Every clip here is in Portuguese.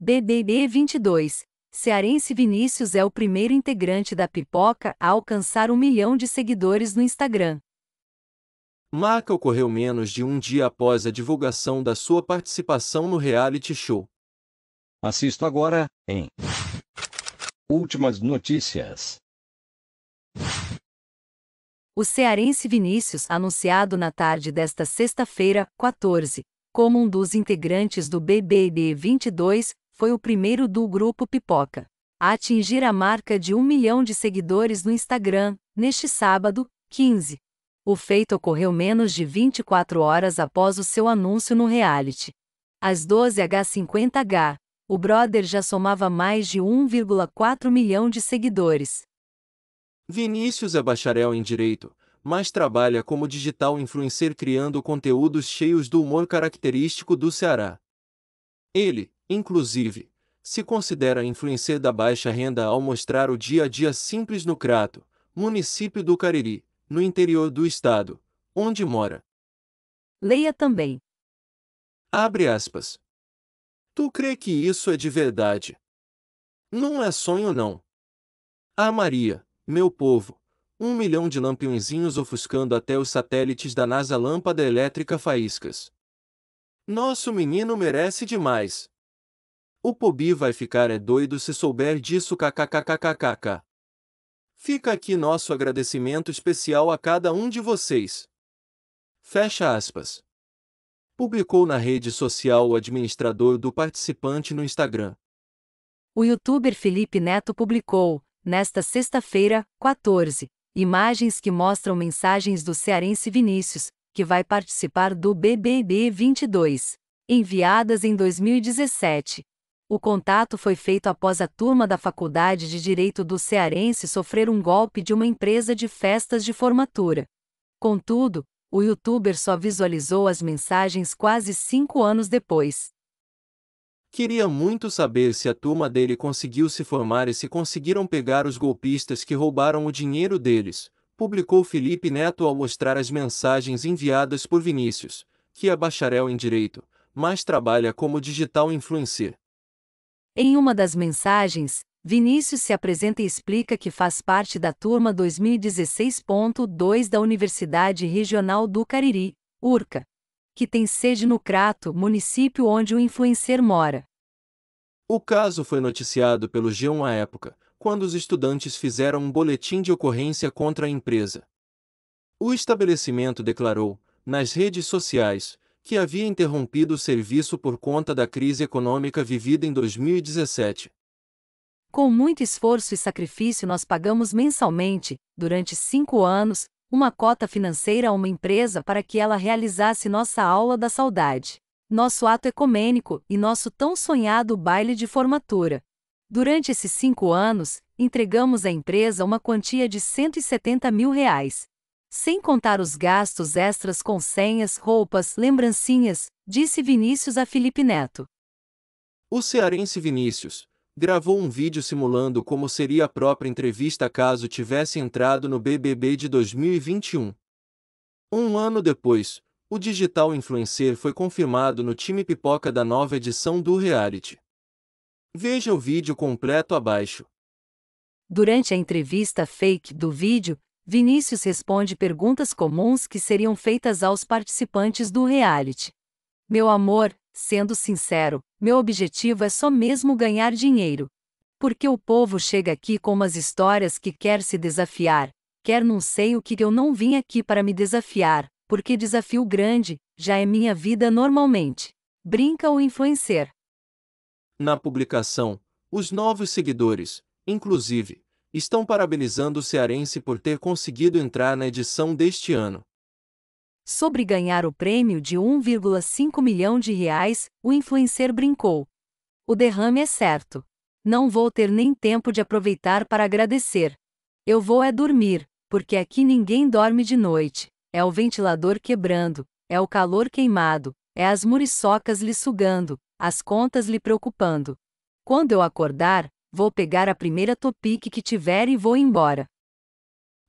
BBB 22. Cearense Vinícius é o primeiro integrante da Pipoca a alcançar um milhão de seguidores no Instagram. Marca ocorreu menos de um dia após a divulgação da sua participação no reality show. Assisto agora, em Últimas notícias. O cearense Vinícius, anunciado na tarde desta sexta-feira, 14, como um dos integrantes do BBB 22, foi o primeiro do grupo Pipoca a atingir a marca de um milhão de seguidores no Instagram, neste sábado, 15. O feito ocorreu menos de 24 horas após o seu anúncio no reality. Às 12h50h, o brother já somava mais de 1,4 milhão de seguidores. Vinícius é bacharel em Direito, mas trabalha como digital influencer criando conteúdos cheios do humor característico do Ceará. Ele, Inclusive, se considera influencer da baixa renda ao mostrar o dia a dia simples no Crato, município do Cariri, no interior do estado, onde mora. Leia também. Abre aspas. Tu crê que isso é de verdade? Não é sonho não. Ah Maria, meu povo, um milhão de lampiõezinhos ofuscando até os satélites da NASA lâmpada elétrica faíscas. Nosso menino merece demais. O Pobi vai ficar é doido se souber disso kkkkkk. Fica aqui nosso agradecimento especial a cada um de vocês. Fecha aspas. Publicou na rede social o administrador do participante no Instagram. O youtuber Felipe Neto publicou, nesta sexta-feira, 14, imagens que mostram mensagens do cearense Vinícius, que vai participar do BBB 22, enviadas em 2017. O contato foi feito após a turma da Faculdade de Direito do Cearense sofrer um golpe de uma empresa de festas de formatura. Contudo, o youtuber só visualizou as mensagens quase cinco anos depois. Queria muito saber se a turma dele conseguiu se formar e se conseguiram pegar os golpistas que roubaram o dinheiro deles, publicou Felipe Neto ao mostrar as mensagens enviadas por Vinícius, que é bacharel em Direito, mas trabalha como digital influencer. Em uma das mensagens, Vinícius se apresenta e explica que faz parte da turma 2016.2 da Universidade Regional do Cariri, URCA, que tem sede no Crato, município onde o influencer mora. O caso foi noticiado pelo G1 à época, quando os estudantes fizeram um boletim de ocorrência contra a empresa. O estabelecimento declarou, nas redes sociais, que havia interrompido o serviço por conta da crise econômica vivida em 2017. Com muito esforço e sacrifício, nós pagamos mensalmente, durante cinco anos, uma cota financeira a uma empresa para que ela realizasse nossa aula da saudade, nosso ato ecumênico e nosso tão sonhado baile de formatura. Durante esses cinco anos, entregamos à empresa uma quantia de 170 mil reais, sem contar os gastos extras com senhas, roupas, lembrancinhas, disse Vinícius a Felipe Neto. O cearense Vinícius gravou um vídeo simulando como seria a própria entrevista caso tivesse entrado no BBB de 2021. Um ano depois, o digital influencer foi confirmado no time pipoca da nova edição do reality. Veja o vídeo completo abaixo. Durante a entrevista fake do vídeo, Vinícius responde perguntas comuns que seriam feitas aos participantes do reality. Meu amor, sendo sincero, meu objetivo é só mesmo ganhar dinheiro. Porque o povo chega aqui com umas histórias que quer se desafiar, quer não sei o que eu não vim aqui para me desafiar, porque desafio grande, já é minha vida normalmente. Brinca o influencer. Na publicação, os novos seguidores, inclusive, estão parabenizando o cearense por ter conseguido entrar na edição deste ano. Sobre ganhar o prêmio de 1,5 milhão de reais, o influencer brincou. O derrame é certo. Não vou ter nem tempo de aproveitar para agradecer. Eu vou é dormir, porque aqui ninguém dorme de noite. É o ventilador quebrando, é o calor queimado, é as muriçocas lhe sugando, as contas lhe preocupando. Quando eu acordar, Vou pegar a primeira topic que tiver e vou embora.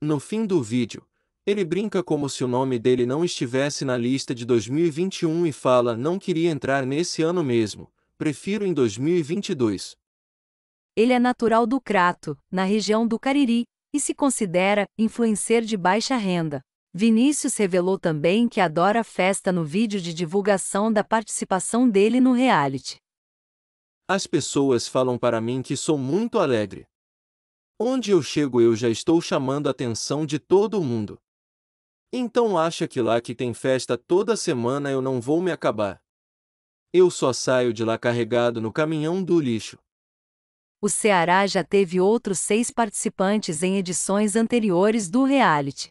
No fim do vídeo, ele brinca como se o nome dele não estivesse na lista de 2021 e fala: Não queria entrar nesse ano mesmo, prefiro em 2022. Ele é natural do Crato, na região do Cariri, e se considera influencer de baixa renda. Vinícius revelou também que adora festa no vídeo de divulgação da participação dele no reality. As pessoas falam para mim que sou muito alegre. Onde eu chego eu já estou chamando a atenção de todo mundo. Então acha que lá que tem festa toda semana eu não vou me acabar. Eu só saio de lá carregado no caminhão do lixo. O Ceará já teve outros seis participantes em edições anteriores do reality.